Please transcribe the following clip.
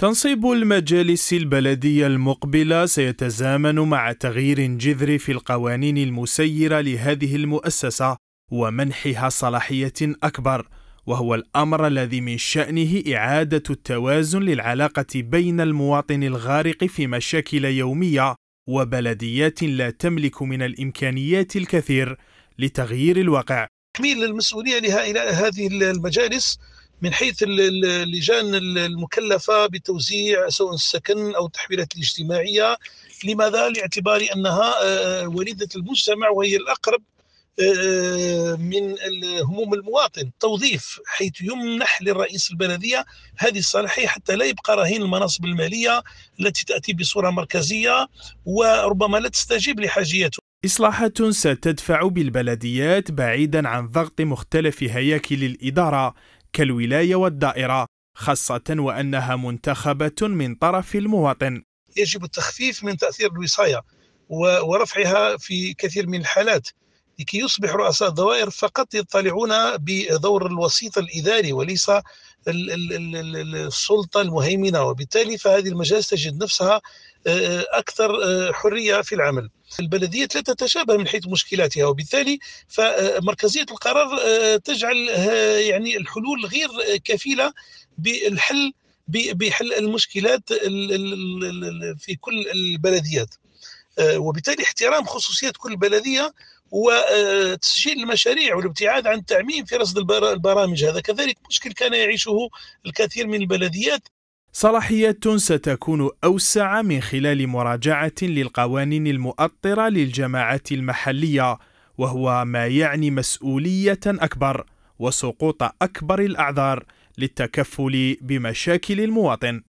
تنصيب المجالس البلدية المقبلة سيتزامن مع تغيير جذري في القوانين المسيرة لهذه المؤسسة ومنحها صلاحية أكبر، وهو الأمر الذي من شأنه إعادة التوازن للعلاقة بين المواطن الغارق في مشاكل يومية وبلديات لا تملك من الإمكانيات الكثير لتغيير الواقع. تحميل المسؤولية لهؤلاء هذه المجالس من حيث اللجان المكلفة بتوزيع سواء السكن أو التحويلات الاجتماعية لماذا؟ لاعتبار أنها آه، وليدة المجتمع وهي الأقرب آه، آه، من هموم المواطن توظيف حيث يمنح للرئيس البلدية هذه الصلاحية حتى لا يبقى رهين المناصب المالية التي تأتي بصورة مركزية وربما لا تستجيب لحاجيته إصلاحات ستدفع بالبلديات بعيدا عن ضغط مختلف هياكل الإدارة كالولاية والدائرة خاصة وأنها منتخبة من طرف المواطن يجب التخفيف من تأثير الوصاية ورفعها في كثير من الحالات لكي يصبح رؤساء الدوائر فقط يطلعون بدور الوسيط الإداري وليس السلطة المهيمنة وبالتالي فهذه المجالس تجد نفسها آه، آه، أكثر آه، حرية في العمل البلدية لا تتشابه من حيث مشكلاتها وبالتالي فمركزية القرار تجعل يعني الحلول غير كفيلة بالحل بحل المشكلات في كل البلديات آه، وبالتالي احترام خصوصيه كل بلديه وتسجيل آه، المشاريع والابتعاد عن التعميم في رصد البرامج هذا كذلك مشكل كان يعيشه الكثير من البلديات صلاحيات ستكون أوسع من خلال مراجعة للقوانين المؤطرة للجماعات المحلية وهو ما يعني مسؤولية أكبر وسقوط أكبر الأعذار للتكفل بمشاكل المواطن